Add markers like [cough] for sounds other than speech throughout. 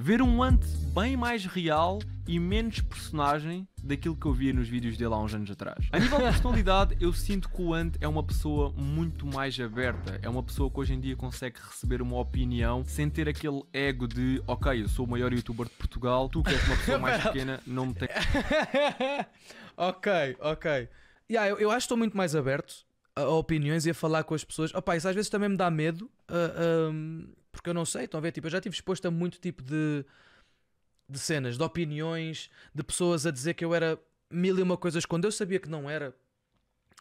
ver um Ant bem mais real e menos personagem daquilo que eu via nos vídeos dele há uns anos atrás. A nível de personalidade, eu sinto que o Ant é uma pessoa muito mais aberta, é uma pessoa que hoje em dia consegue receber uma opinião sem ter aquele ego de ok, eu sou o maior youtuber de Portugal, tu que és uma pessoa mais [laughs] pequena, não me tens. [laughs] ok, ok. Yeah, eu, eu acho que estou muito mais aberto a opiniões e a falar com as pessoas. Opa, isso às vezes também me dá medo. Uh, ah, um ah, porque eu não sei, estão a ver? Tipo, eu já estive exposto a muito tipo de, de cenas, de opiniões, de pessoas a dizer que eu era mil e uma coisas quando eu sabia que não era.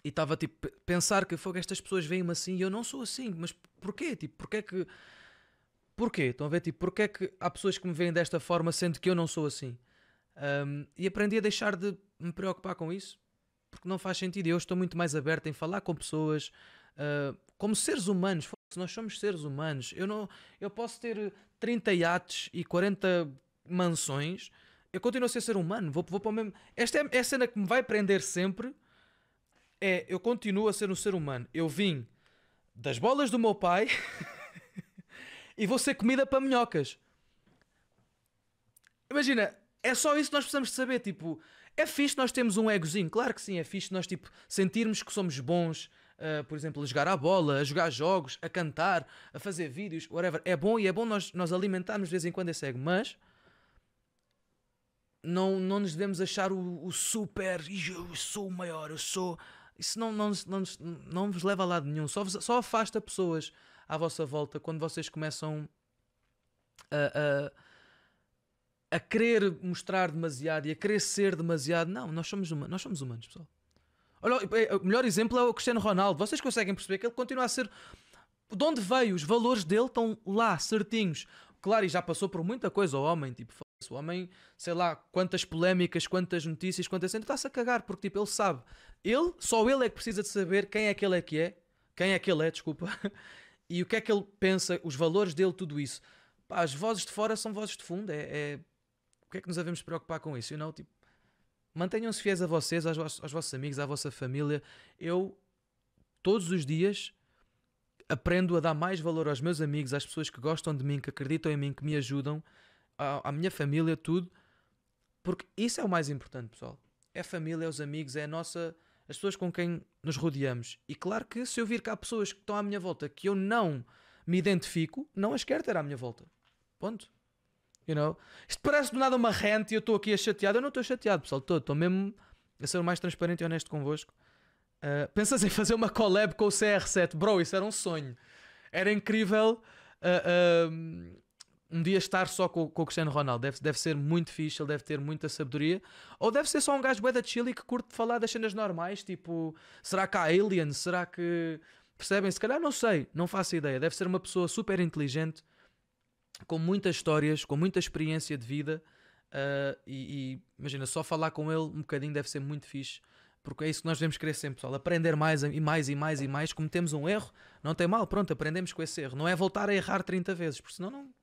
E estava tipo, pensar que fogo, estas pessoas veem-me assim e eu não sou assim, mas porquê? Tipo, porquê que. Porquê? Estão a ver? Tipo, porquê que há pessoas que me veem desta forma sendo que eu não sou assim? Um, e aprendi a deixar de me preocupar com isso porque não faz sentido. Eu estou muito mais aberto em falar com pessoas uh, como seres humanos. Se nós somos seres humanos, eu não, eu posso ter 30 eh, iates e 40 mansões, eu continuo a ser ser humano, vou, vou para o mesmo. Esta é, é a cena que me vai prender sempre. É, eu continuo a ser um ser humano. Eu vim das bolas do meu pai [laughs] e vou ser comida para minhocas. Imagina, é só isso que nós precisamos de saber. Tipo, é fixe nós temos um egozinho, claro que sim, é fixe nós tipo sentirmos que somos bons, uh, por exemplo, a jogar à bola, a jogar jogos, a cantar, a fazer vídeos, whatever. É bom e é bom nós, nós alimentarmos de vez em quando esse ego, mas não, não nos devemos achar o, o super, eu sou o maior, eu sou. Isso não, não, não, não vos leva a lado nenhum, só, vos, só afasta pessoas à vossa volta quando vocês começam a, a, a querer mostrar demasiado e a querer ser demasiado. Não, nós somos, nós somos humanos, pessoal. Olha, eh, o melhor exemplo é o Cristiano Ronaldo. Vocês conseguem perceber que ele continua a ser. De onde veio? Os valores dele estão lá, certinhos. Claro, e já passou por muita coisa o homem, tipo, o homem, sei lá, quantas polémicas, quantas notícias, quantas cena, está-se a cagar, porque tipo, ele sabe. Ele, só ele é que precisa de saber quem é que ele é que é, quem é que ele é, desculpa, [laughs] e o que é que ele pensa, os valores dele, tudo isso. Pá, as vozes de fora são vozes de fundo, é, é... O que é que nos devemos preocupar com isso, you know? Tipo, Mantenham-se fiéis a vocês, aos, aos vossos amigos, à vossa família. Eu, todos os dias, aprendo a dar mais valor aos meus amigos, às pessoas que gostam de mim, que acreditam em mim, que me ajudam, à, à minha família, tudo. Porque isso é o mais importante, pessoal. É a família, é os amigos, é a nossa, as pessoas com quem nos rodeamos. E claro que se eu vir cá pessoas que estão à minha volta que eu não me identifico, não as quero ter à minha volta. Ponto. You know? Isto parece do nada uma rente e eu estou aqui a chateado. Eu não estou chateado, pessoal, estou. Estou mesmo a ser o mais transparente e honesto convosco. Uh, pensas em fazer uma collab com o CR7? Bro, isso era um sonho. Era incrível. Uh, uh, um dia estar só com, com, o Cristiano Ronaldo. Deve, deve ser muito fixe, ele deve ter muita sabedoria. Ou deve ser só um gajo da Chile que curte falar das cenas normais, tipo, será que há aliens? Será que... Percebem? Se calhar não sei, não faço ideia. Deve ser uma pessoa super inteligente com muitas histórias, com muita experiência de vida. Uh, e, e, imagina, só falar com ele um bocadinho deve ser muito fixe, porque é isso que nós devemos querer sempre, pessoal. Aprender mais e mais e mais e mais. Cometemos um erro, não tem mal, pronto, aprendemos com esse erro. Não é voltar a errar 30 vezes, porque senão não.